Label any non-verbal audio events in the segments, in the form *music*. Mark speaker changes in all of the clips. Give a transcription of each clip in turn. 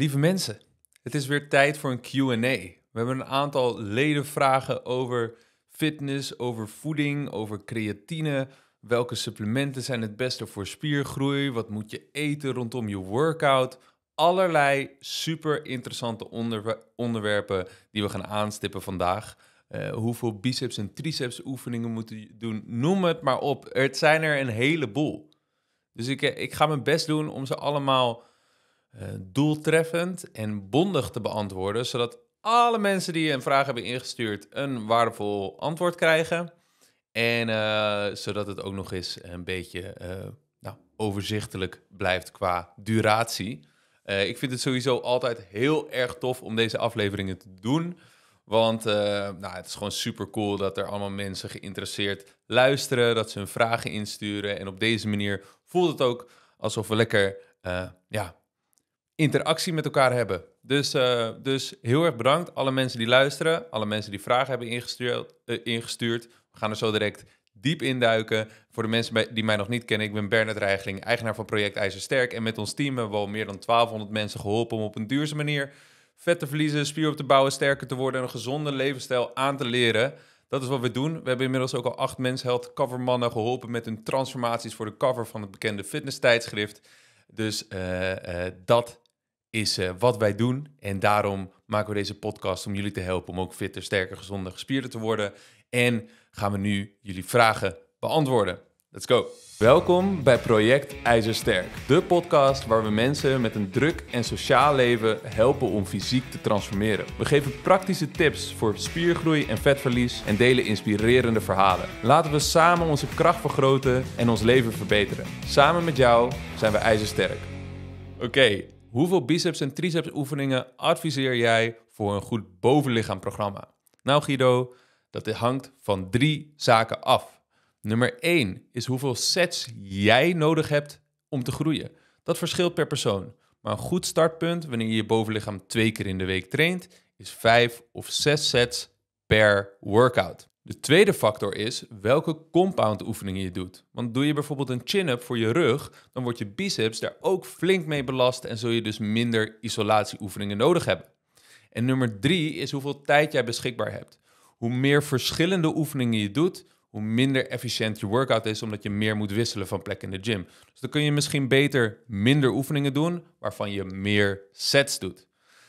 Speaker 1: Lieve mensen, het is weer tijd voor een QA. We hebben een aantal ledenvragen over fitness, over voeding, over creatine. Welke supplementen zijn het beste voor spiergroei? Wat moet je eten rondom je workout? Allerlei super interessante onderwerpen die we gaan aanstippen vandaag. Eh, hoeveel biceps en triceps oefeningen moeten je doen? Noem het maar op. Het zijn er een heleboel. Dus ik, eh, ik ga mijn best doen om ze allemaal eh, doeltreffend en bondig te beantwoorden, zodat alle mensen die een vraag hebben ingestuurd een waardevol antwoord krijgen. En eh, zodat het ook nog eens een beetje eh, nou, overzichtelijk blijft qua duratie. ik vind het sowieso altijd heel erg tof om deze afleveringen te doen. Want nou, het is gewoon super cool dat er allemaal mensen geïnteresseerd luisteren, dat ze hun vragen insturen. En op deze manier voelt het ook alsof we lekker ja, interactie met elkaar hebben. Dus, eh, dus heel erg bedankt. Alle mensen die luisteren, alle mensen die vragen hebben ingestuurd. Eh, ingestuurd. We gaan er zo direct diep induiken. Voor de mensen die mij nog niet kennen, ik ben Bernard Reigling, eigenaar van Project IJzersterk. En met ons team hebben we al meer dan 1200 mensen geholpen om op een duurzame manier vet te verliezen, spier op te bouwen, sterker te worden en een gezonde levensstijl aan te leren. Dat is wat we doen. We hebben inmiddels ook al acht mensheld covermannen geholpen met hun transformaties voor de cover van het bekende fitness tijdschrift. Dus uh, uh, dat is eh, wat wij doen. En daarom maken we deze podcast om jullie te helpen om ook fitter, sterker, gezonder, gespierder te worden. En gaan we nu jullie vragen beantwoorden. Let's go. Welkom bij Project IJzersterk, de podcast waar we mensen met een druk en sociaal leven helpen om fysiek te transformeren. We geven praktische tips voor spiergroei en vetverlies en delen inspirerende verhalen. Laten we samen onze kracht vergroten en ons leven verbeteren. Samen met jou zijn we IJzersterk. Oké, hoeveel biceps en triceps oefeningen adviseer jij voor een goed bovenlichaamprogramma? Nou Guido, dat hangt van drie zaken af. Nummer 1 is hoeveel sets jij nodig hebt om te groeien. Dat verschilt per persoon. Maar een goed startpunt wanneer je je bovenlichaam twee keer in de week traint, is 5 of 6 sets per workout. De tweede factor is welke compound oefeningen je doet. Want doe je bijvoorbeeld een chin-up voor je rug, dan wordt je biceps daar ook flink mee belast en zul je dus minder isolatieoefeningen nodig hebben. En nummer drie is hoeveel tijd jij beschikbaar hebt. Hoe meer verschillende oefeningen je doet, hoe minder efficiënt je workout is, omdat je meer moet wisselen van plek in de gym. Dus dan kun je misschien beter minder oefeningen doen, waarvan je meer sets doet.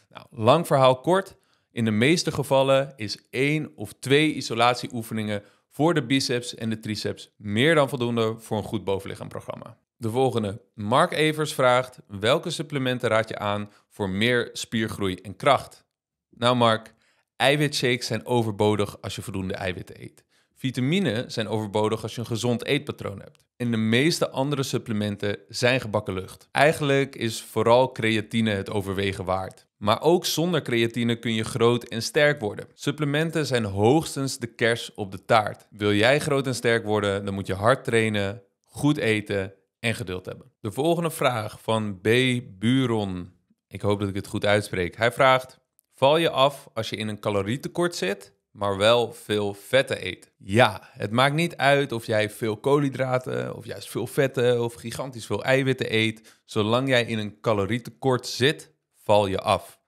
Speaker 1: Nou, lang verhaal kort. In de meeste gevallen is één of twee isolatieoefeningen voor de biceps en de triceps meer dan voldoende voor een goed bovenlichaamprogramma. De volgende. Mark Evers vraagt: welke supplementen raad je aan voor meer spiergroei en kracht? Nou, Mark, eiwitshakes zijn overbodig als je voldoende eiwitten eet. Vitamine zijn overbodig als je een gezond eetpatroon hebt. En de meeste andere supplementen zijn gebakken lucht. Eigenlijk is vooral creatine het overwegen waard. Maar ook zonder creatine kun je groot en sterk worden. Supplementen zijn hoogstens de kers op de taart. Wil jij groot en sterk worden, dan moet je hard trainen, goed eten en geduld hebben. De volgende vraag van B. Buron. Ik hoop dat ik het goed uitspreek. Hij vraagt: Val je af als je in een calorietekort zit, maar wel veel vetten eet? Ja, het maakt niet uit of jij veel koolhydraten, of juist veel vetten, of gigantisch veel eiwitten eet. Zolang jij in een calorietekort zit, val je af.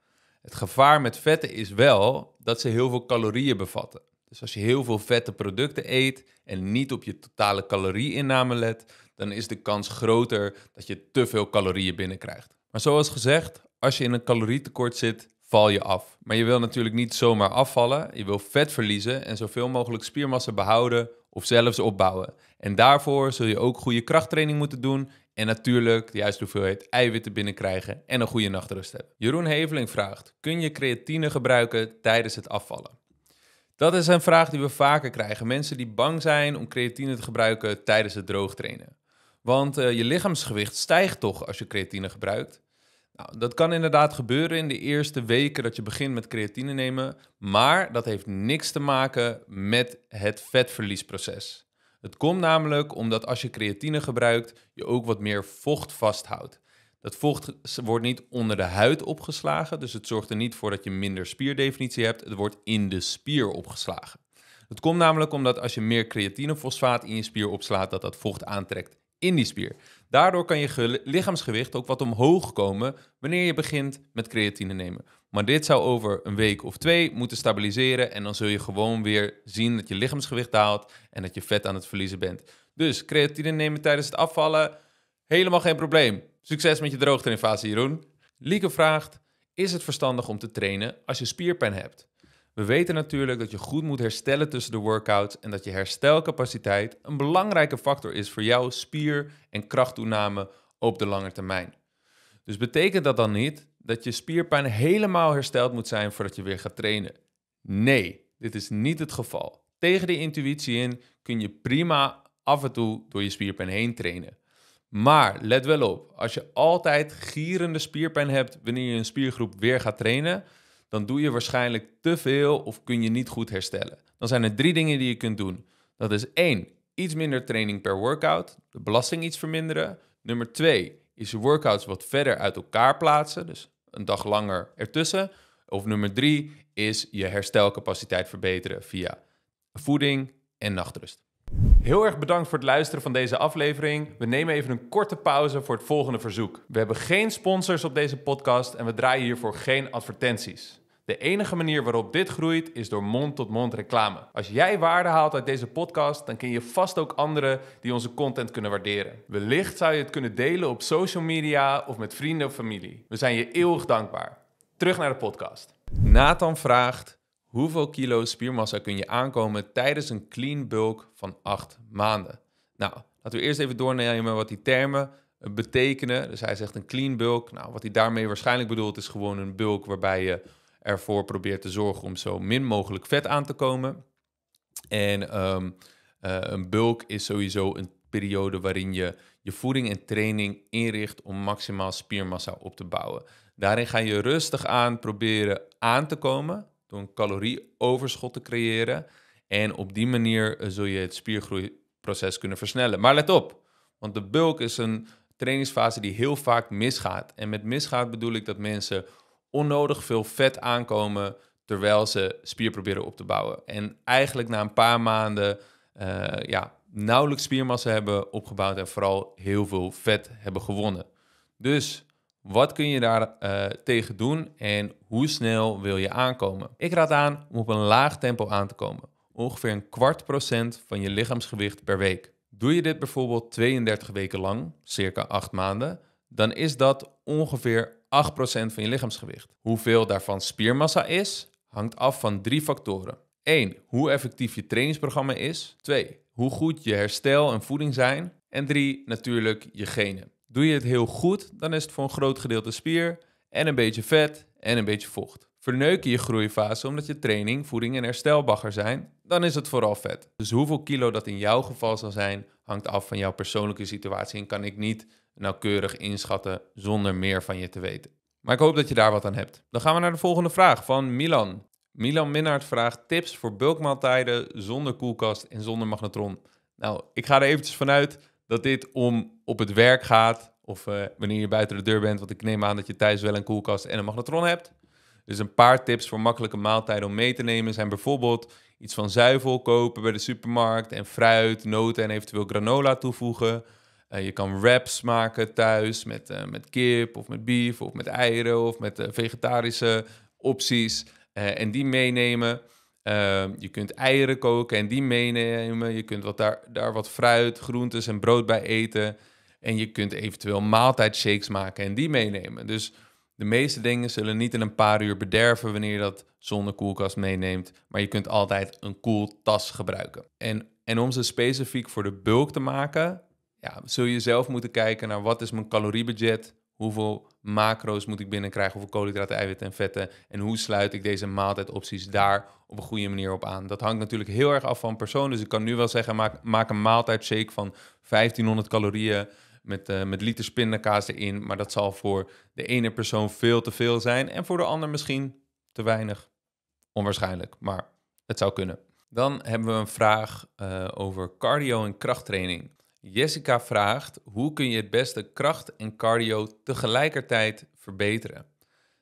Speaker 1: Het gevaar met vetten is wel dat ze heel veel calorieën bevatten. Dus als je heel veel vette producten eet en niet op je totale calorieinname let, dan is de kans groter dat je te veel calorieën binnenkrijgt. Maar zoals gezegd, als je in een calorietekort zit, val je af. Maar je wil natuurlijk niet zomaar afvallen. Je wil vet verliezen en zoveel mogelijk spiermassa behouden of zelfs opbouwen. En daarvoor zul je ook goede krachttraining moeten doen en natuurlijk de juiste hoeveelheid eiwitten binnenkrijgen en een goede nachtrust hebben. Jeroen Heveling vraagt: Kun je creatine gebruiken tijdens het afvallen? Dat is een vraag die we vaker krijgen. Mensen die bang zijn om creatine te gebruiken tijdens het droogtrainen. Want eh, je lichaamsgewicht stijgt toch als je creatine gebruikt. Nou, dat kan inderdaad gebeuren in de eerste weken dat je begint met creatine nemen, maar dat heeft niks te maken met het vetverliesproces. Het komt namelijk omdat als je creatine gebruikt, je ook wat meer vocht vasthoudt. Dat vocht wordt niet onder de huid opgeslagen, dus het zorgt er niet voor dat je minder spierdefinitie hebt. Het wordt in de spier opgeslagen. Het komt namelijk omdat als je meer creatinefosfaat in je spier opslaat, dat dat vocht aantrekt in die spier. Daardoor kan je lichaamsgewicht ook wat omhoog komen wanneer je begint met creatine nemen. Maar dit zou over een week of twee moeten stabiliseren en dan zul je gewoon weer zien dat je lichaamsgewicht daalt en dat je vet aan het verliezen bent. Dus creatine nemen tijdens het afvallen, helemaal geen probleem. Succes met je fase, Jeroen. Lieke vraagt, is het verstandig om te trainen als je spierpijn hebt? We weten natuurlijk dat je goed moet herstellen tussen de workouts en dat je herstelcapaciteit een belangrijke factor is voor jouw spier- en krachttoename op de lange termijn. Dus betekent dat dan niet dat je spierpijn helemaal hersteld moet zijn voordat je weer gaat trainen? Nee, dit is niet het geval. Tegen de intuïtie in kun je prima af en toe door je spierpijn heen trainen. Maar let wel op, als je altijd gierende spierpijn hebt wanneer je een spiergroep weer gaat trainen, dan doe je waarschijnlijk te veel of kun je niet goed herstellen. Dan zijn er drie dingen die je kunt doen. Dat is één, iets minder training per workout, de belasting iets verminderen. Nummer twee is je workouts wat verder uit elkaar plaatsen, dus een dag langer ertussen. Of nummer drie is je herstelcapaciteit verbeteren via voeding en nachtrust. Heel erg bedankt voor het luisteren van deze aflevering. We nemen even een korte pauze voor het volgende verzoek. We hebben geen sponsors op deze podcast en we draaien hiervoor geen advertenties. De enige manier waarop dit groeit is door mond-tot-mond reclame. Als jij waarde haalt uit deze podcast, dan ken je vast ook anderen die onze content kunnen waarderen. Wellicht zou je het kunnen delen op social media of met vrienden of familie. We zijn je eeuwig dankbaar. Terug naar de podcast. Nathan vraagt: hoeveel kilo spiermassa kun je aankomen tijdens een clean bulk van 8 maanden? Nou, laten we eerst even doornemen wat die termen eh, betekenen. Dus hij zegt een clean bulk. Nou, wat hij daarmee waarschijnlijk bedoelt is gewoon een bulk waarbij je ervoor probeert te zorgen om zo min mogelijk vet aan te komen. En ehm, eh, een bulk is sowieso een periode waarin je je voeding en training inricht om maximaal spiermassa op te bouwen. Daarin ga je rustig aan proberen aan te komen door een calorieoverschot te creëren. En op die manier eh, zul je het spiergroeiproces kunnen versnellen. Maar let op, want de bulk is een trainingsfase die heel vaak misgaat. En met misgaat bedoel ik dat mensen onnodig veel vet aankomen terwijl ze spier proberen op te bouwen. En eigenlijk na een paar maanden eh, ja, nauwelijks spiermassa hebben opgebouwd en vooral heel veel vet hebben gewonnen. Dus wat kun je daar eh, tegen doen en hoe snel wil je aankomen? Ik raad aan om op een laag tempo aan te komen. Ongeveer een kwart procent van je lichaamsgewicht per week. Doe je dit bijvoorbeeld 32 weken lang, circa 8 maanden, dan is dat ongeveer 8% van je lichaamsgewicht. Hoeveel daarvan spiermassa is, hangt af van drie factoren. 1. Hoe effectief je trainingsprogramma is. 2. Hoe goed je herstel en voeding zijn. En 3. Natuurlijk je genen. Doe je het heel goed, dan is het voor een groot gedeelte spier en een beetje vet en een beetje vocht. Verneuk je je groeifase omdat je training, voeding en herstelbagger zijn, dan is het vooral vet. Dus hoeveel kilo dat in jouw geval zal zijn, hangt af van jouw persoonlijke situatie en kan ik niet nauwkeurig inschatten zonder meer van je te weten. Maar ik hoop dat je daar wat aan hebt. Dan gaan we naar de volgende vraag van Milan. Milan Minnaert vraagt tips voor bulkmaaltijden zonder koelkast en zonder magnetron. Nou, ik ga er eventjes vanuit dat dit om op het werk gaat of eh, wanneer je buiten de deur bent, want ik neem aan dat je thuis wel een koelkast en een magnetron hebt. Dus een paar tips voor makkelijke maaltijden om mee te nemen zijn bijvoorbeeld iets van zuivel kopen bij de supermarkt en fruit, noten en eventueel granola toevoegen. Eh, je kan wraps maken thuis met, eh, met kip of met beef of met eieren of met eh, vegetarische opties. en die meenemen. Ehm, je kunt eieren koken en die meenemen. Je kunt wat daar, daar wat fruit, groentes en brood bij eten. En je kunt eventueel maaltijdshakes maken en die meenemen. Dus de meeste dingen zullen niet in een paar uur bederven wanneer je dat zonder koelkast meeneemt. Maar je kunt altijd een koeltas gebruiken. En, en om ze specifiek voor de bulk te maken, ja, zul je zelf moeten kijken naar wat is mijn caloriebudget, hoeveel macro's moet ik binnenkrijgen, hoeveel koolhydraten, eiwitten en vetten en hoe sluit ik deze maaltijdopties daar op een goede manier op aan. Dat hangt natuurlijk heel erg af van persoon, dus ik kan nu wel zeggen maak, maak een maaltijdshake van 1500 calorieën met, uh, met liters pindakaas erin, maar dat zal voor de ene persoon veel te veel zijn en voor de ander misschien te weinig. Onwaarschijnlijk, maar het zou kunnen. Dan hebben we een vraag eh, over cardio en krachttraining. Jessica vraagt: hoe kun je het beste kracht en cardio tegelijkertijd verbeteren?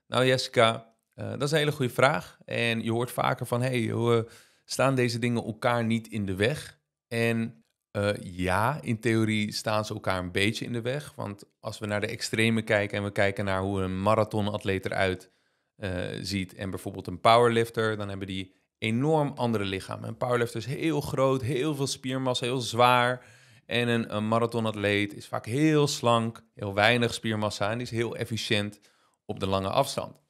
Speaker 1: Nou, Jessica, eh, dat is een hele goede vraag. En je hoort vaker van: hey, hoe eh, staan deze dingen elkaar niet in de weg? En eh, ja, in theorie staan ze elkaar een beetje in de weg. Want als we naar de extreme kijken en we kijken naar hoe een marathonatleet eruit ziet en bijvoorbeeld een powerlifter, dan hebben die enorm andere lichamen. Een powerlifter is heel groot, heel veel spiermassa, heel zwaar. En een, marathonatleet is vaak heel slank, heel weinig spiermassa en die is heel efficiënt op de lange afstand.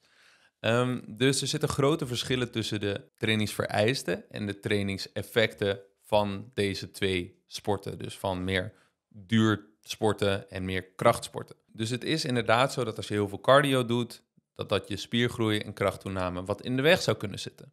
Speaker 1: Ehm, dus er zitten grote verschillen tussen de trainingsvereisten en de trainingseffecten van deze twee sporten. Dus van meer duur sporten en meer krachtsporten. Dus het is inderdaad zo dat als je heel veel cardio doet, dat dat je spiergroei en krachttoename wat in de weg zou kunnen zitten.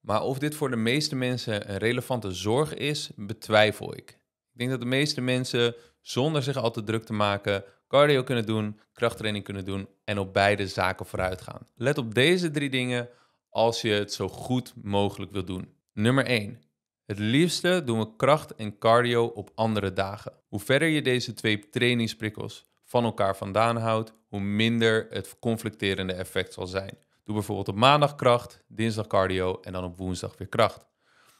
Speaker 1: Maar of dit voor de meeste mensen een relevante zorg is, betwijfel ik. Ik denk dat de meeste mensen zonder zich al te druk te maken cardio kunnen doen, krachttraining kunnen doen en op beide zaken vooruit gaan. Let op deze drie dingen als je het zo goed mogelijk wil doen. Nummer 1. Het liefste doen we kracht en cardio op andere dagen. Hoe verder je deze twee trainingsprikkels van elkaar vandaan houdt, hoe minder het conflicterende effect zal zijn. Doe bijvoorbeeld op maandag kracht, dinsdag cardio en dan op woensdag weer kracht.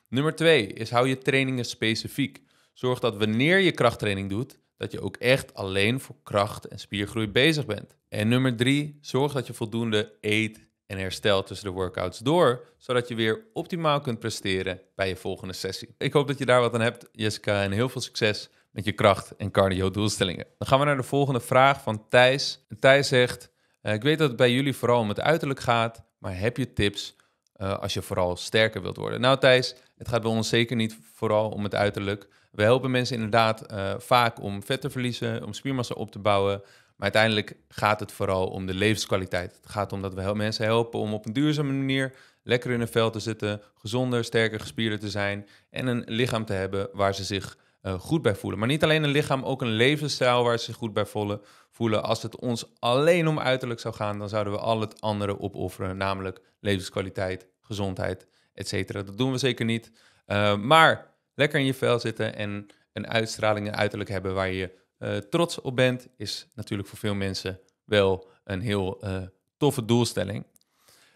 Speaker 1: Nummer 2 is hou je trainingen specifiek. Zorg dat wanneer je krachttraining doet, dat je ook echt alleen voor kracht en spiergroei bezig bent. En nummer drie, zorg dat je voldoende eet en herstelt tussen de workouts door, zodat je weer optimaal kunt presteren bij je volgende sessie. Ik hoop dat je daar wat aan hebt, Jessica, en heel veel succes met je kracht- en cardio-doelstellingen. Dan gaan we naar de volgende vraag van Thijs. Thijs zegt: eh, Ik weet dat het bij jullie vooral om het uiterlijk gaat, maar heb je tips eh, als je vooral sterker wilt worden? Nou, Thijs, het gaat bij ons zeker niet vooral om het uiterlijk. We helpen mensen inderdaad eh, vaak om vet te verliezen, om spiermassa op te bouwen. Maar uiteindelijk gaat het vooral om de levenskwaliteit. Het gaat om dat we mensen helpen om op een duurzame manier lekker in een vel te zitten, gezonder, sterker, gespierder te zijn en een lichaam te hebben waar ze zich eh, goed bij voelen. Maar niet alleen een lichaam, ook een levensstijl waar ze zich goed bij voelen, Als het ons alleen om uiterlijk zou gaan, dan zouden we al het andere opofferen, namelijk levenskwaliteit, gezondheid, etc. Dat doen we zeker niet. Eh, maar lekker in je vel zitten en een uitstraling en uiterlijk hebben waar je eh, trots op bent, is natuurlijk voor veel mensen wel een heel eh, toffe doelstelling.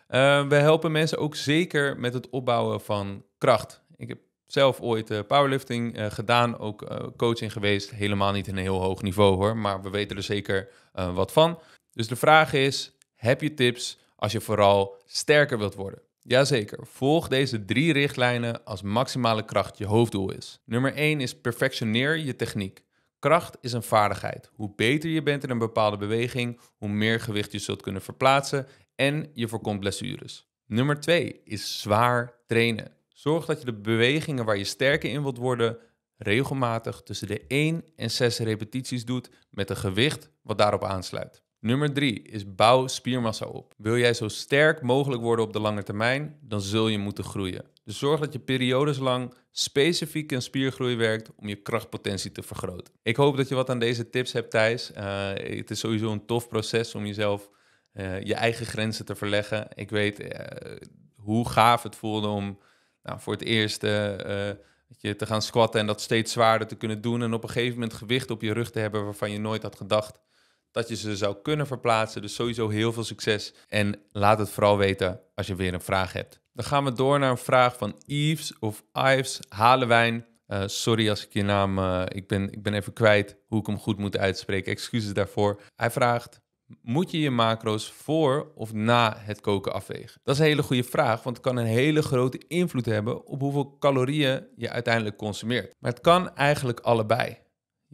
Speaker 1: Eh, we helpen mensen ook zeker met het opbouwen van kracht. Ik heb zelf ooit powerlifting gedaan, ook coaching geweest. Helemaal niet in een heel hoog niveau hoor, maar we weten er zeker wat van. Dus de vraag is: heb je tips als je vooral sterker wilt worden? Jazeker, volg deze drie richtlijnen als maximale kracht je hoofddoel is. Nummer 1 is perfectioneer je techniek. Kracht is een vaardigheid. Hoe beter je bent in een bepaalde beweging, hoe meer gewicht je zult kunnen verplaatsen en je voorkomt blessures. Nummer 2 is zwaar trainen. Zorg dat je de bewegingen waar je sterker in wilt worden regelmatig tussen de 1 en 6 repetities doet met een gewicht wat daarop aansluit. Nummer 3 is bouw spiermassa op. Wil jij zo sterk mogelijk worden op de lange termijn, dan zul je moeten groeien. Dus zorg dat je periodes lang specifiek in spiergroei werkt om je krachtpotentie te vergroten. Ik hoop dat je wat aan deze tips hebt, Thijs. Eh, het is sowieso een tof proces om jezelf, eh, je eigen grenzen te verleggen. Ik weet eh, hoe gaaf het voelde om nou, voor het eerst je te gaan squatten en dat steeds zwaarder te kunnen doen. En op een gegeven moment gewicht op je rug te hebben waarvan je nooit had gedacht dat je ze zou kunnen verplaatsen. Dus sowieso heel veel succes. En laat het vooral weten als je weer een vraag hebt. Dan gaan we door naar een vraag van Yves of Ives Halewijn. Uh, sorry als ik je naam, eh, ik, ben, ik ben even kwijt hoe ik hem goed moet uitspreken. Excuses daarvoor. Hij vraagt, moet je je macro's voor of na het koken afwegen? Dat is een hele goede vraag, want het kan een hele grote invloed hebben op hoeveel calorieën je uiteindelijk consumeert. Maar het kan eigenlijk allebei.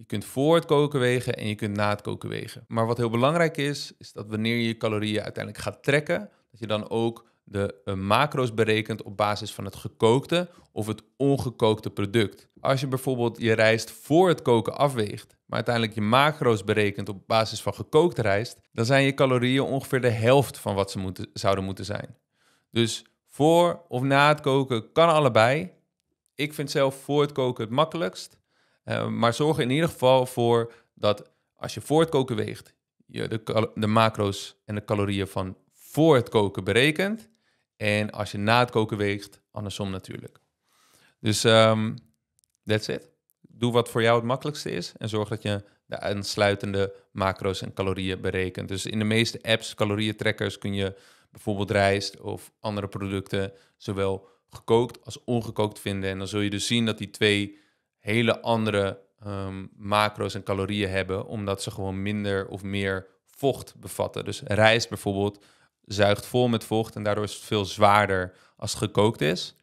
Speaker 1: Je kunt voor het koken wegen en je kunt na het koken wegen. Maar wat heel belangrijk is, is dat wanneer je je calorieën uiteindelijk gaat trekken, dat je dan ook de eh, macro's berekent op basis van het gekookte of het ongekookte product. Als je bijvoorbeeld je rijst voor het koken afweegt, maar uiteindelijk je macro's berekent op basis van gekookte rijst, dan zijn je calorieën ongeveer de helft van wat ze moeten, zouden moeten zijn. Dus voor of na het koken kan allebei. Ik vind zelf voor het koken het makkelijkst. Eh, maar zorg er in ieder geval voor dat als je voor het koken weegt, je de, de macro's en de calorieën van voor het koken berekent. En als je na het koken weegt, andersom natuurlijk. Dus um, that's it. Doe wat voor jou het makkelijkste is en zorg dat je de aansluitende macro's en calorieën berekent. Dus in de meeste apps, calorieëntrekkers, kun je bijvoorbeeld rijst of andere producten zowel gekookt als ongekookt vinden. En dan zul je dus zien dat die twee hele andere ehm, macro's en calorieën hebben, omdat ze gewoon minder of meer vocht bevatten. Dus rijst bijvoorbeeld zuigt vol met vocht en daardoor is het veel zwaarder als het gekookt is.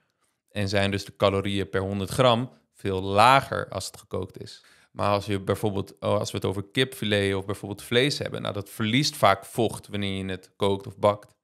Speaker 1: En zijn dus de calorieën per 100 gram veel lager als het gekookt is. Maar als, je bijvoorbeeld, oh, als we het over kipfilet of bijvoorbeeld vlees hebben, nou dat verliest vaak vocht wanneer je het kookt of bakt.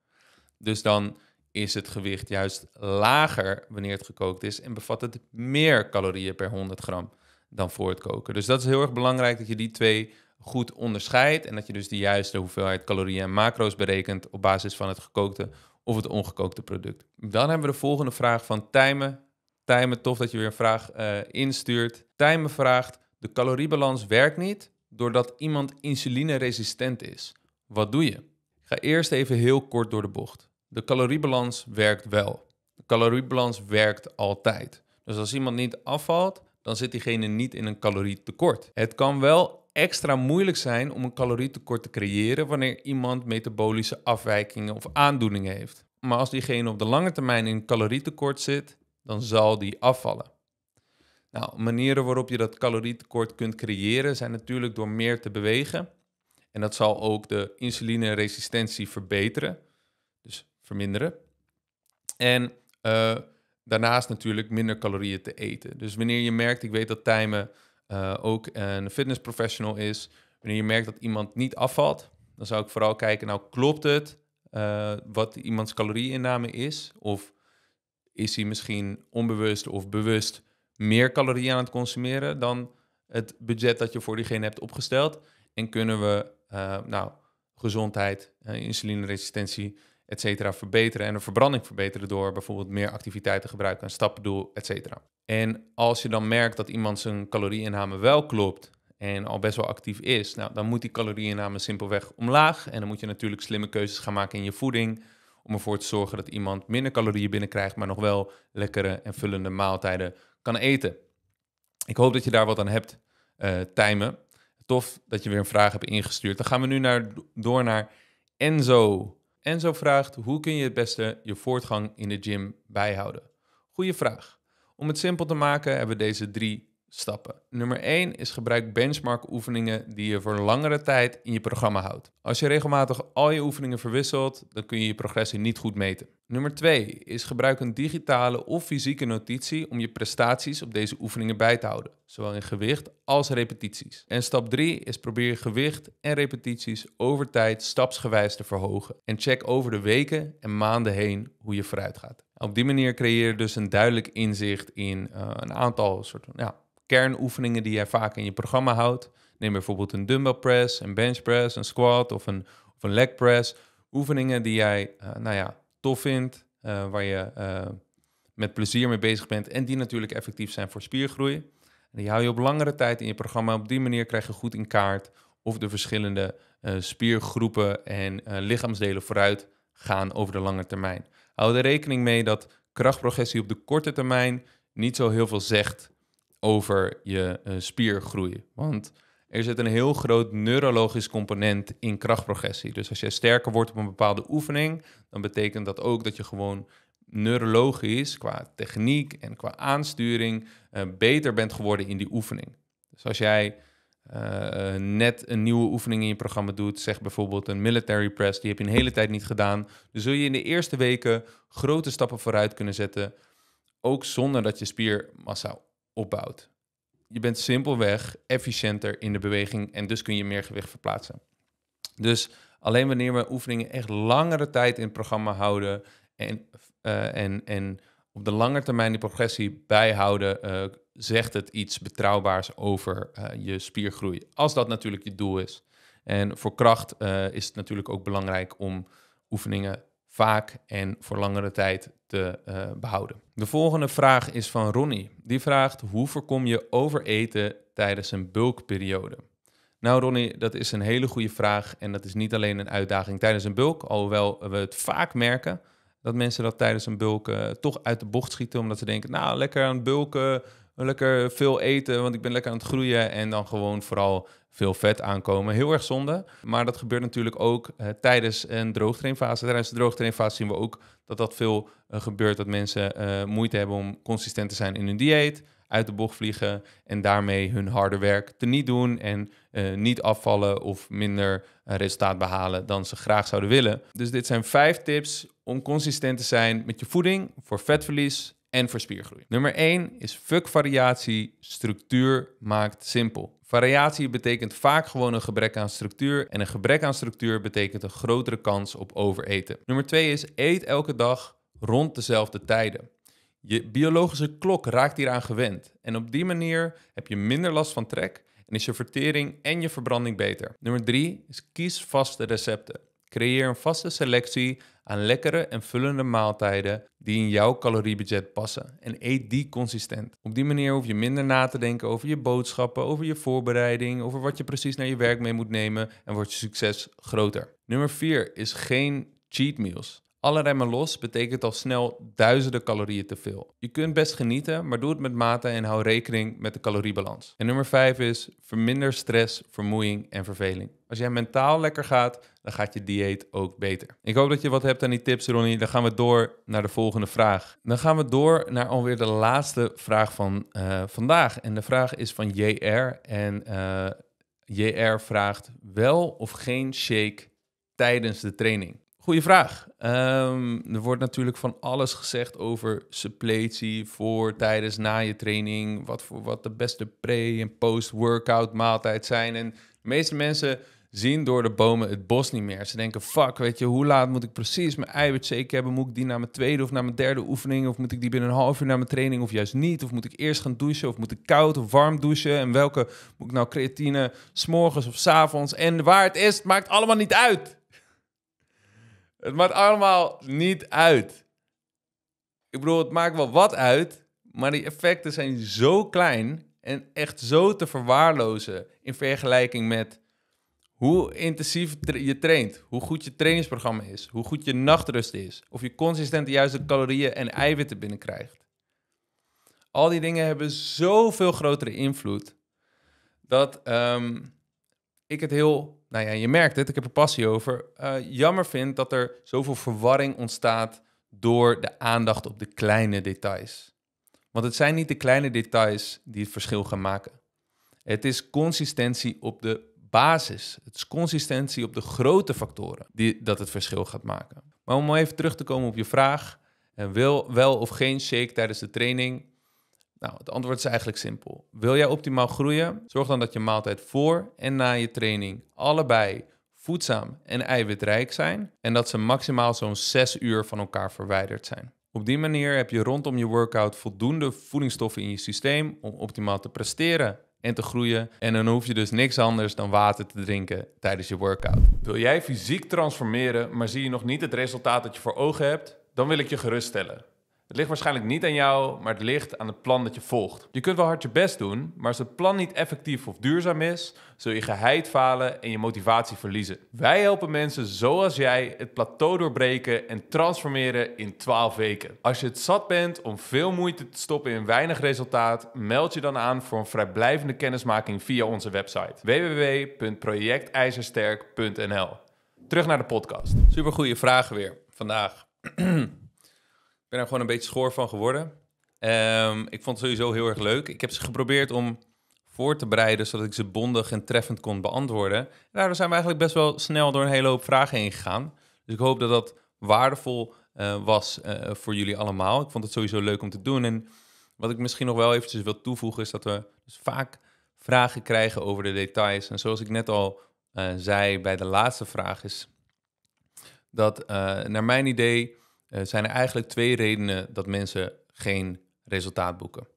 Speaker 1: Dus dan is het gewicht juist lager wanneer het gekookt is en bevat het meer calorieën per 100 gram dan voor het koken. Dus dat is heel erg belangrijk dat je die twee goed onderscheidt en dat je dus de juiste hoeveelheid calorieën en macro's berekent op basis van het gekookte of het ongekookte product. Dan hebben we de volgende vraag van Tijmen. Tijmen, tof dat je weer een vraag eh, instuurt. Tijmen vraagt, de caloriebalans werkt niet doordat iemand insulineresistent is. Wat doe je? Ik ga eerst even heel kort door de bocht de caloriebalans werkt wel. De caloriebalans werkt altijd. Dus als iemand niet afvalt, dan zit diegene niet in een calorietekort. Het kan wel extra moeilijk zijn om een calorietekort te creëren wanneer iemand metabolische afwijkingen of aandoeningen heeft. Maar als diegene op de lange termijn in een calorietekort zit, dan zal die afvallen. Nou, manieren waarop je dat calorietekort kunt creëren zijn natuurlijk door meer te bewegen. En dat zal ook de insulineresistentie verbeteren. Dus verminderen. En eh, daarnaast natuurlijk minder calorieën te eten. Dus wanneer je merkt, ik weet dat Tijmen eh, ook een fitnessprofessional is. Wanneer je merkt dat iemand niet afvalt, dan zou ik vooral kijken, nou klopt het eh, wat iemands calorieinname is? Of is hij misschien onbewust of bewust meer calorieën aan het consumeren dan het budget dat je voor diegene hebt opgesteld? En kunnen we, nou, gezondheid, insulineresistentie, etcetera verbeteren en de verbranding verbeteren door bijvoorbeeld meer activiteiten te gebruiken, een stappendoel, et cetera. En als je dan merkt dat iemand zijn calorieinname wel klopt en al best wel actief is, nou, dan moet die calorieinname simpelweg omlaag. En dan moet je natuurlijk slimme keuzes gaan maken in je voeding om ervoor te zorgen dat iemand minder calorieën binnenkrijgt, maar nog wel lekkere en vullende maaltijden kan eten. Ik hoop dat je daar wat aan hebt, uh, eh, Tijmen. Tof dat je weer een vraag hebt ingestuurd. Dan gaan we nu naar, door naar Enzo. Enzo vraagt: hoe kun je het beste je voortgang in de gym bijhouden? Goeie vraag. Om het simpel te maken hebben we deze drie stappen. Nummer 1 is gebruik benchmark oefeningen die je voor langere tijd in je programma houdt. Als je regelmatig al je oefeningen verwisselt, dan kun je je progressie niet goed meten. Nummer 2 is gebruik een digitale of fysieke notitie om je prestaties op deze oefeningen bij te houden, zowel in gewicht als repetities. En stap 3 is probeer je gewicht en repetities over tijd stapsgewijs te verhogen en check over de weken en maanden heen hoe je vooruit gaat. Op die manier creëer je dus een duidelijk inzicht in eh, een aantal soorten ja, kernoefeningen die jij vaak in je programma houdt. Neem bijvoorbeeld een dumbbell press, een bench press, een squat of een, of een leg press. Oefeningen die jij, eh, nou ja, tof vindt, eh, waar je eh, met plezier mee bezig bent en die natuurlijk effectief zijn voor spiergroei. En die hou je op langere tijd in je programma. Op die manier krijg je goed in kaart of de verschillende spiergroepen en lichaamsdelen vooruit gaan over de lange termijn. Hou er rekening mee dat krachtprogressie op de korte termijn niet zo heel veel zegt over je spier eh, spiergroei. Want er zit een heel groot neurologisch component in krachtprogressie. Dus als je sterker wordt op een bepaalde oefening, dan betekent dat ook dat je gewoon neurologisch, qua techniek en qua aansturing, eh, beter bent geworden in die oefening. Dus als jij eh, net een nieuwe oefening in je programma doet, zeg bijvoorbeeld een military press, die heb je een hele tijd niet gedaan, dan zul je in de eerste weken grote stappen vooruit kunnen zetten, ook zonder dat je spiermassa opbouwt. Je bent simpelweg efficiënter in de beweging en dus kun je meer gewicht verplaatsen. Dus alleen wanneer we oefeningen echt langere tijd in het programma houden en, eh, en, en op de lange termijn die progressie bijhouden, eh, zegt het iets betrouwbaars over eh, je spiergroei. Als dat natuurlijk je doel is. En voor kracht is het natuurlijk ook belangrijk om oefeningen vaak en voor langere tijd te eh, behouden. De volgende vraag is van Ronnie. Die vraagt: hoe voorkom je overeten tijdens een bulkperiode? Nou, Ronnie, dat is een hele goede vraag. En dat is niet alleen een uitdaging tijdens een bulk, alhoewel we het vaak merken dat mensen dat tijdens een bulk eh, toch uit de bocht schieten. Omdat ze denken: nou, lekker aan het bulken, lekker veel eten, want ik ben lekker aan het groeien. En dan gewoon vooral veel vet aankomen. Heel erg zonde. Maar dat gebeurt natuurlijk ook eh, tijdens een droogtrainfase. Tijdens de droogtrainfase zien we ook dat dat veel eh, gebeurt. Dat mensen eh, moeite hebben om consistent te zijn in hun dieet. Uit de bocht vliegen en daarmee hun harde werk te niet doen. En niet afvallen of minder resultaat behalen dan ze graag zouden willen. Dus dit zijn vijf tips om consistent te zijn met je voeding voor vetverlies en voor spiergroei. Nummer 1 is fuck variatie, structuur maakt simpel. Variatie betekent vaak gewoon een gebrek aan structuur en een gebrek aan structuur betekent een grotere kans op overeten. Nummer 2 is eet elke dag rond dezelfde tijden. Je biologische klok raakt hieraan gewend en op die manier heb je minder last van trek en is je vertering en je verbranding beter. Nummer 3 is kies vaste recepten. Creëer een vaste selectie aan lekkere en vullende maaltijden die in jouw caloriebudget passen en eet die consistent. Op die manier hoef je minder na te denken over je boodschappen, over je voorbereiding, over wat je precies naar je werk mee moet nemen en wordt je succes groter. Nummer 4 is geen cheat meals. Alle remmen los betekent al snel duizenden calorieën te veel. Je kunt best genieten, maar doe het met mate en hou rekening met de caloriebalans. En nummer 5 is verminder stress, vermoeiing en verveling. Als jij mentaal lekker gaat, dan gaat je dieet ook beter. Ik hoop dat je wat hebt aan die tips, Ronnie. Dan gaan we door naar de volgende vraag. Dan gaan we door naar alweer de laatste vraag van eh, vandaag. En de vraag is van JR. En eh, JR vraagt wel of geen shake tijdens de training. Goeie vraag. Ehm, er wordt natuurlijk van alles gezegd over suppletie, voor, tijdens, na je training. Wat, voor, wat de beste pre- en post-workout maaltijd zijn. En de meeste mensen zien door de bomen het bos niet meer. Ze denken, fuck, weet je, hoe laat moet ik precies mijn eiwit zeker hebben? Moet ik die na mijn tweede of na mijn derde oefening? Of moet ik die binnen een half uur na mijn training of juist niet? Of moet ik eerst gaan douchen? Of moet ik koud of warm douchen? En welke moet ik nou creatine, s'morgens of s'avonds? En waar het is, maakt allemaal niet uit. Het maakt allemaal niet uit. Ik bedoel, het maakt wel wat uit, maar die effecten zijn zo klein en echt zo te verwaarlozen in vergelijking met hoe intensief je traint, hoe goed je trainingsprogramma is, hoe goed je nachtrust is, of je consistent de juiste calorieën en eiwitten binnenkrijgt. Al die dingen hebben zoveel grotere invloed dat ehm, ik het heel nou ja, je merkt het, ik heb er passie over. Eh, jammer vind dat er zoveel verwarring ontstaat door de aandacht op de kleine details. Want het zijn niet de kleine details die het verschil gaan maken. Het is consistentie op de basis. Het is consistentie op de grote factoren die dat het verschil gaat maken. Maar om even terug te komen op je vraag, en eh, wil wel of geen shake tijdens de training, nou, het antwoord is eigenlijk simpel. Wil jij optimaal groeien? Zorg dan dat je maaltijd voor en na je training allebei voedzaam en eiwitrijk zijn en dat ze maximaal zo'n 6 uur van elkaar verwijderd zijn. Op die manier heb je rondom je workout voldoende voedingsstoffen in je systeem om optimaal te presteren en te groeien. En dan hoef je dus niks anders dan water te drinken tijdens je workout. Wil jij fysiek transformeren, maar zie je nog niet het resultaat dat je voor ogen hebt? Dan wil ik je geruststellen. Het ligt waarschijnlijk niet aan jou, maar het ligt aan het plan dat je volgt. Je kunt wel hard je best doen, maar als het plan niet effectief of duurzaam is, zul je geheid falen en je motivatie verliezen. Wij helpen mensen zoals jij het plateau doorbreken en transformeren in 12 weken. Als je het zat bent om veel moeite te stoppen in weinig resultaat, meld je dan aan voor een vrijblijvende kennismaking via onze website www.projectijzersterk.nl. Terug naar de podcast. Super goede vragen weer vandaag. *clears throat* ben er gewoon een beetje schoor van geworden. Ehm, ik vond het sowieso heel erg leuk. Ik heb ze geprobeerd om voor te bereiden, zodat ik ze bondig en treffend kon beantwoorden. Daar zijn we eigenlijk best wel snel door een hele hoop vragen heen gegaan. Dus ik hoop dat dat waardevol eh, was eh, voor jullie allemaal. Ik vond het sowieso leuk om te doen. En wat ik misschien nog wel eventjes wil toevoegen, is dat we dus vaak vragen krijgen over de details. En zoals ik net al eh, zei bij de laatste vraag, is dat naar mijn idee eh, zijn er eigenlijk twee redenen dat mensen geen resultaat boeken.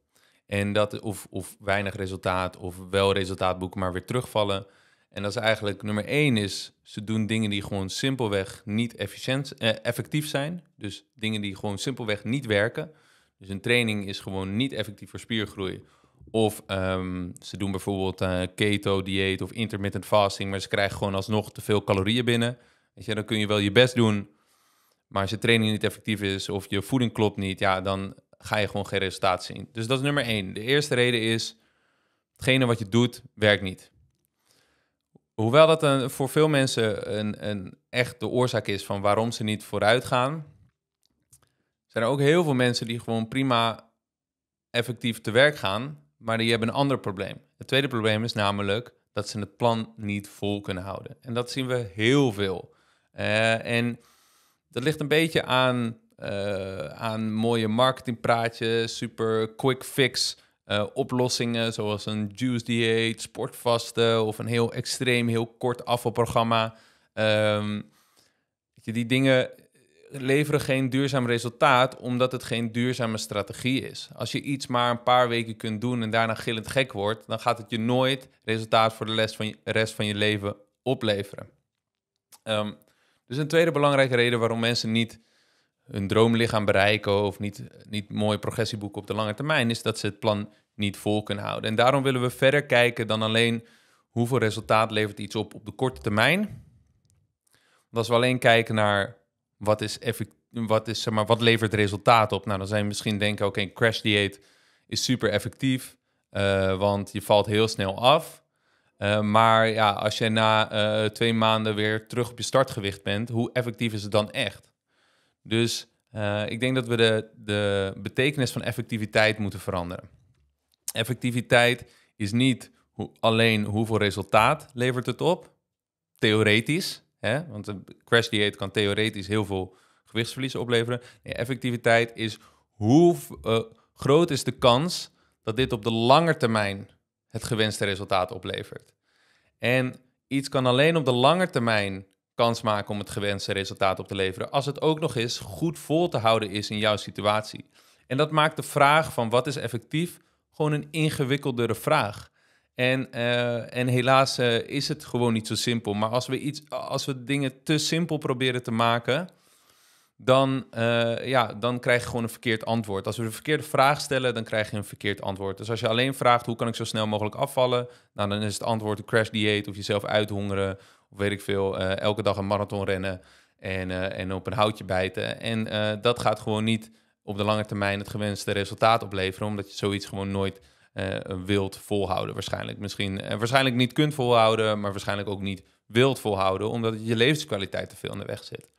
Speaker 1: En dat, of, of weinig resultaat, of wel resultaat boeken, maar weer terugvallen. En dat is eigenlijk nummer één is, ze doen dingen die gewoon simpelweg niet efficiënt, eh, effectief zijn. Dus dingen die gewoon simpelweg niet werken. Dus een training is gewoon niet effectief voor spiergroei. Of ehm, ze doen bijvoorbeeld uh, eh, keto-dieet of intermittent fasting, maar ze krijgen gewoon alsnog te veel calorieën binnen. Weet je, dan kun je wel je best doen maar als je training niet effectief is of je voeding klopt niet, ja, dan ga je gewoon geen resultaat zien. Dus dat is nummer één. De eerste reden is, hetgene wat je doet, werkt niet. Hoewel dat een, voor veel mensen een, een echt de oorzaak is van waarom ze niet vooruit gaan, zijn er ook heel veel mensen die gewoon prima effectief te werk gaan, maar die hebben een ander probleem. Het tweede probleem is namelijk dat ze het plan niet vol kunnen houden. En dat zien we heel veel. Eh, en dat ligt een beetje aan, eh, aan mooie marketingpraatjes, super quick fix eh, oplossingen, zoals een juice dieet, sportvasten of een heel extreem, heel kort afvalprogramma. Ehm, die dingen leveren geen duurzaam resultaat, omdat het geen duurzame strategie is. Als je iets maar een paar weken kunt doen en daarna gillend gek wordt, dan gaat het je nooit resultaat voor de rest van je, rest van je leven opleveren. Ehm, dus een tweede belangrijke reden waarom mensen niet hun droomlichaam bereiken of niet, niet mooie progressie boeken op de lange termijn, is dat ze het plan niet vol kunnen houden. En daarom willen we verder kijken dan alleen hoeveel resultaat levert iets op op de korte termijn. Want als we alleen kijken naar wat, is effect, wat, is, zeg maar, wat levert resultaat op, nou, dan zijn misschien denken, oké, een crash dieet is super effectief, eh, want je valt heel snel af. Eh, maar ja, als je na eh, twee maanden weer terug op je startgewicht bent, hoe effectief is het dan echt? Dus eh, ik denk dat we de, de betekenis van effectiviteit moeten veranderen. Effectiviteit is niet hoe, alleen hoeveel resultaat levert het op, theoretisch. Hè? Want een crash dieet kan theoretisch heel veel gewichtsverlies opleveren. effectiviteit is hoe groot is de kans dat dit op de lange termijn het gewenste resultaat oplevert. En iets kan alleen op de lange termijn kans maken om het gewenste resultaat op te leveren, als het ook nog eens goed vol te houden is in jouw situatie. En dat maakt de vraag van wat is effectief gewoon een ingewikkeldere vraag. En, eh, en helaas eh, is het gewoon niet zo simpel. Maar als we, iets, als we dingen te simpel proberen te maken, dan, eh, ja, dan krijg je gewoon een verkeerd antwoord. Als we de verkeerde vraag stellen, dan krijg je een verkeerd antwoord. Dus als je alleen vraagt hoe kan ik zo snel mogelijk afvallen, nou, dan is het antwoord een crash dieet of jezelf uithongeren of weet ik veel, eh, elke dag een marathon rennen en, eh, en op een houtje bijten. En dat gaat gewoon niet op de lange termijn het gewenste resultaat opleveren, omdat je zoiets gewoon nooit wilt volhouden waarschijnlijk. Misschien, waarschijnlijk niet kunt volhouden, maar waarschijnlijk ook niet wilt volhouden, omdat je levenskwaliteit te veel in de weg zit.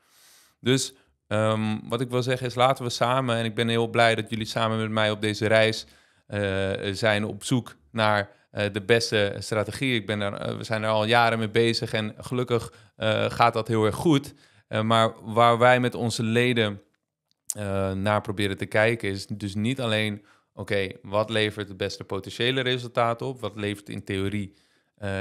Speaker 1: Dus Ehm, wat ik wil zeggen is, laten we samen, en ik ben heel blij dat jullie samen met mij op deze reis eh, zijn op zoek naar eh, de beste strategie. Ik ben daar, eh, we zijn er al jaren mee bezig en gelukkig gaat dat heel erg goed. maar waar wij met onze leden naar proberen te kijken is dus niet alleen, oké, wat levert het beste potentiële resultaat op? Wat levert in theorie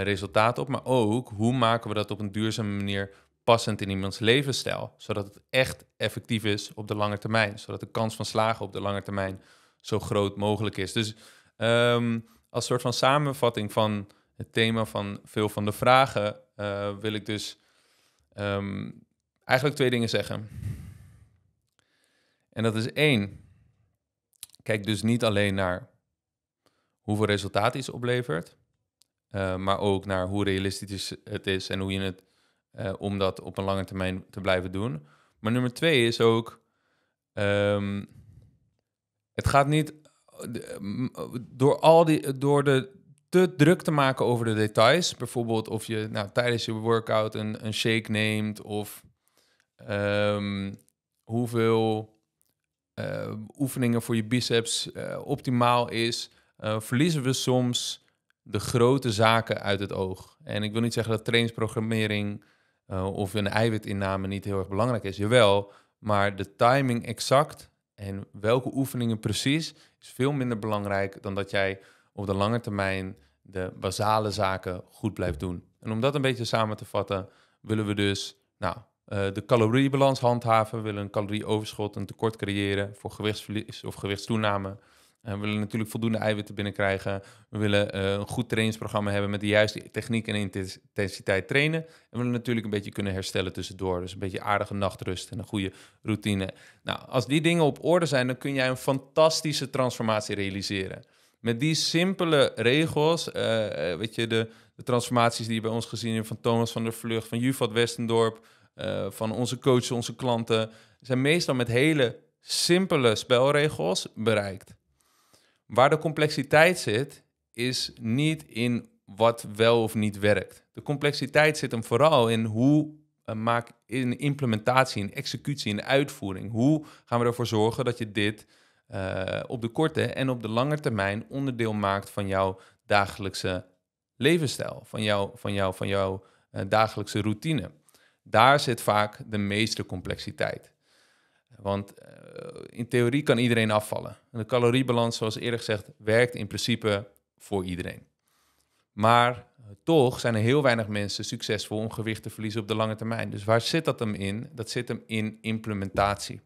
Speaker 1: resultaat op? Maar ook, hoe maken we dat op een duurzame manier passend in iemands levensstijl, zodat het echt effectief is op de lange termijn, zodat de kans van slagen op de lange termijn zo groot mogelijk is. Dus ehm, als soort van samenvatting van het thema van veel van de vragen eh, wil ik dus ehm, eigenlijk twee dingen zeggen. En dat is één, kijk dus niet alleen naar hoeveel resultaat iets oplevert, eh, maar ook naar hoe realistisch het is en hoe je het eh, om dat op een lange termijn te blijven doen. Maar nummer twee is ook. Ehm, het gaat niet. Eh, door, al die, door de te druk te maken over de details. Bijvoorbeeld of je nou, tijdens je workout een, een shake neemt. Of ehm, hoeveel eh, oefeningen voor je biceps optimaal is. verliezen we soms de grote zaken uit het oog. En ik wil niet zeggen dat trainingsprogrammering eh, of een eiwitinname niet heel erg belangrijk is. Jawel, maar de timing exact en welke oefeningen precies is veel minder belangrijk dan dat jij op de lange termijn de basale zaken goed blijft doen. En om dat een beetje samen te vatten, willen we dus nou, eh, de caloriebalans handhaven, willen een calorieoverschot, een tekort creëren voor gewichtsverlies of gewichtstoename. Eh, we willen natuurlijk voldoende eiwitten binnenkrijgen. We willen eh, een goed trainingsprogramma hebben met de juiste techniek en intensiteit trainen. En we willen natuurlijk een beetje kunnen herstellen tussendoor. Dus een beetje aardige nachtrust en een goede routine. Nou, als die dingen op orde zijn, dan kun jij een fantastische transformatie realiseren. Met die simpele regels, eh, weet je, de, transformaties die je bij ons gezien hebt van Thomas van der Vlucht, van Juvat Westendorp, van onze coaches, onze klanten, zijn meestal met hele simpele spelregels bereikt. Waar de complexiteit zit, is niet in wat wel of niet werkt. De complexiteit zit hem vooral in hoe eh, maak in implementatie, in executie, in uitvoering. Hoe gaan we ervoor zorgen dat je dit eh, op de korte en op de lange termijn onderdeel maakt van jouw dagelijkse levensstijl, van jouw, van jouw, van jouw eh, dagelijkse routine. Daar zit vaak de meeste complexiteit. Want eh, in theorie kan iedereen afvallen. En de caloriebalans, zoals eerder gezegd, werkt in principe voor iedereen. Maar eh, toch zijn er heel weinig mensen succesvol om gewicht te verliezen op de lange termijn. Dus waar zit dat hem in? Dat zit hem in implementatie.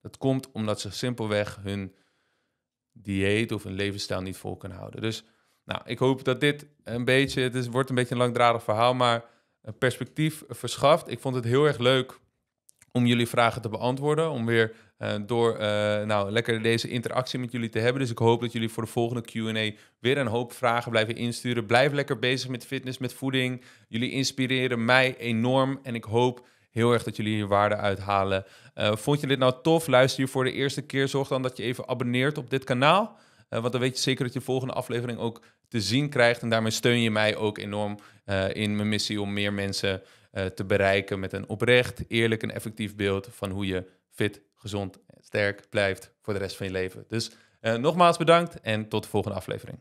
Speaker 1: Dat komt omdat ze simpelweg hun dieet of hun levensstijl niet vol kunnen houden. Dus nou, ik hoop dat dit een beetje, het wordt een beetje een langdradig verhaal, maar een eh, perspectief verschaft. Ik vond het heel erg leuk om jullie vragen te beantwoorden. Om weer eh, door eh, nou, lekker deze interactie met jullie te hebben. Dus ik hoop dat jullie voor de volgende QA weer een hoop vragen blijven insturen. Blijf lekker bezig met fitness, met voeding. Jullie inspireren mij enorm. En ik hoop heel erg dat jullie hier waarde uithalen. Eh, vond je dit nou tof? Luister je voor de eerste keer. Zorg dan dat je even abonneert op dit kanaal. want dan weet je zeker dat je de volgende aflevering ook te zien krijgt. En daarmee steun je mij ook enorm in mijn missie om meer mensen eh, te bereiken met een oprecht, eerlijk en effectief beeld van hoe je fit, gezond en sterk blijft voor de rest van je leven. Dus eh, nogmaals bedankt en tot de volgende aflevering.